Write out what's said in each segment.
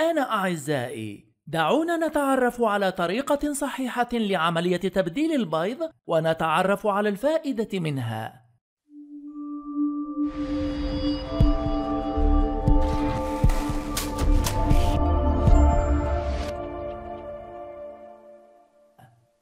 أنا أعزائي دعونا نتعرف على طريقة صحيحة لعملية تبديل البيض ونتعرف على الفائدة منها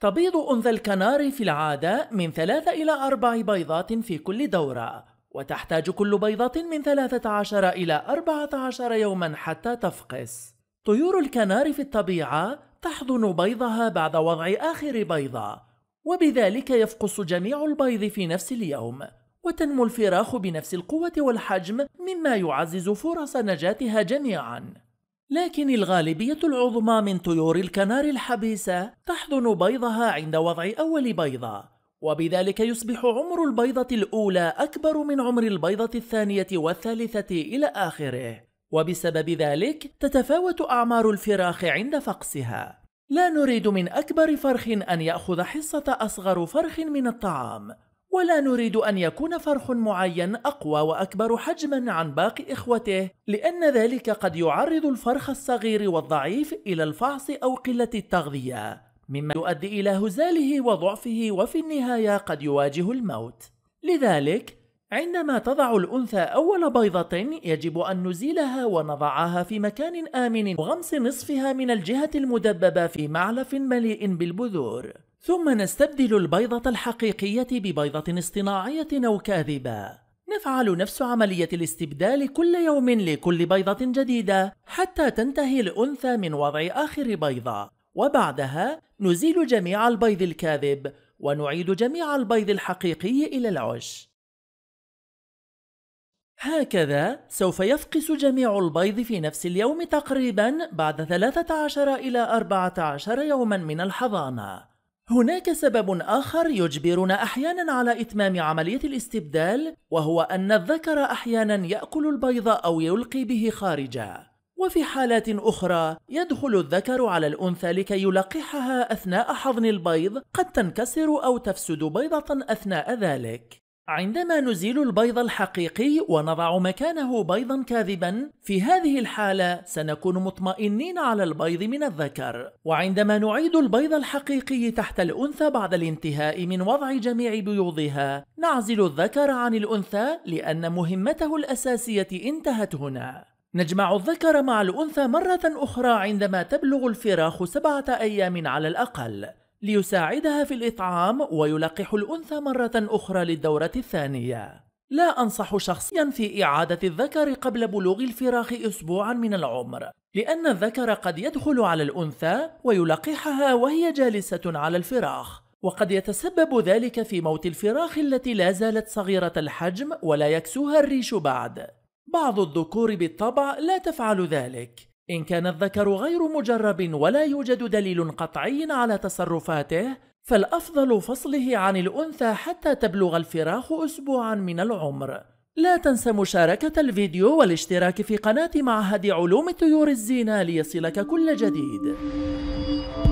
تبيض أنثى الكناري في العادة من ثلاثة إلى أربع بيضات في كل دورة وتحتاج كل بيضة من 13 إلى 14 يوما حتى تفقس طيور الكنار في الطبيعة تحضن بيضها بعد وضع آخر بيضة وبذلك يفقس جميع البيض في نفس اليوم وتنمو الفراخ بنفس القوة والحجم مما يعزز فرص نجاتها جميعا لكن الغالبية العظمى من طيور الكنار الحبيسة تحضن بيضها عند وضع أول بيضة وبذلك يصبح عمر البيضة الأولى أكبر من عمر البيضة الثانية والثالثة إلى آخره وبسبب ذلك تتفاوت أعمار الفراخ عند فقسها لا نريد من أكبر فرخ أن يأخذ حصة أصغر فرخ من الطعام ولا نريد أن يكون فرخ معين أقوى وأكبر حجمًا عن باقي إخوته، لأن ذلك قد يعرض الفرخ الصغير والضعيف إلى الفعص أو قلة التغذية، مما يؤدي إلى هزاله وضعفه وفي النهاية قد يواجه الموت لذلك عندما تضع الأنثى أول بيضة يجب أن نزيلها ونضعها في مكان آمن وغمس نصفها من الجهة المدببة في معلف مليء بالبذور ثم نستبدل البيضة الحقيقية ببيضة اصطناعية أو كاذبة نفعل نفس عملية الاستبدال كل يوم لكل بيضة جديدة حتى تنتهي الأنثى من وضع آخر بيضة وبعدها نزيل جميع البيض الكاذب ونعيد جميع البيض الحقيقي إلى العش هكذا سوف يفقس جميع البيض في نفس اليوم تقريبا بعد 13 إلى 14 يوما من الحضانة هناك سبب آخر يجبرنا أحيانا على إتمام عملية الاستبدال وهو أن الذكر أحيانا يأكل البيض أو يلقي به خارجه وفي حالات أخرى يدخل الذكر على الأنثى لكي يلقحها أثناء حضن البيض قد تنكسر أو تفسد بيضة أثناء ذلك عندما نزيل البيض الحقيقي ونضع مكانه بيضا كاذبا في هذه الحالة سنكون مطمئنين على البيض من الذكر وعندما نعيد البيض الحقيقي تحت الأنثى بعد الانتهاء من وضع جميع بيوضها نعزل الذكر عن الأنثى لأن مهمته الأساسية انتهت هنا نجمع الذكر مع الأنثى مرة أخرى عندما تبلغ الفراخ سبعة أيام على الأقل ليساعدها في الإطعام ويلقح الأنثى مرة أخرى للدورة الثانية لا أنصح شخصيا في إعادة الذكر قبل بلوغ الفراخ أسبوعا من العمر لأن الذكر قد يدخل على الأنثى ويلقحها وهي جالسة على الفراخ وقد يتسبب ذلك في موت الفراخ التي لا زالت صغيرة الحجم ولا يكسوها الريش بعد بعض الذكور بالطبع لا تفعل ذلك إن كان الذكر غير مجرب ولا يوجد دليل قطعي على تصرفاته فالأفضل فصله عن الأنثى حتى تبلغ الفراخ أسبوعا من العمر لا تنسى مشاركة الفيديو والاشتراك في قناة معهد علوم طيور الزينة ليصلك كل جديد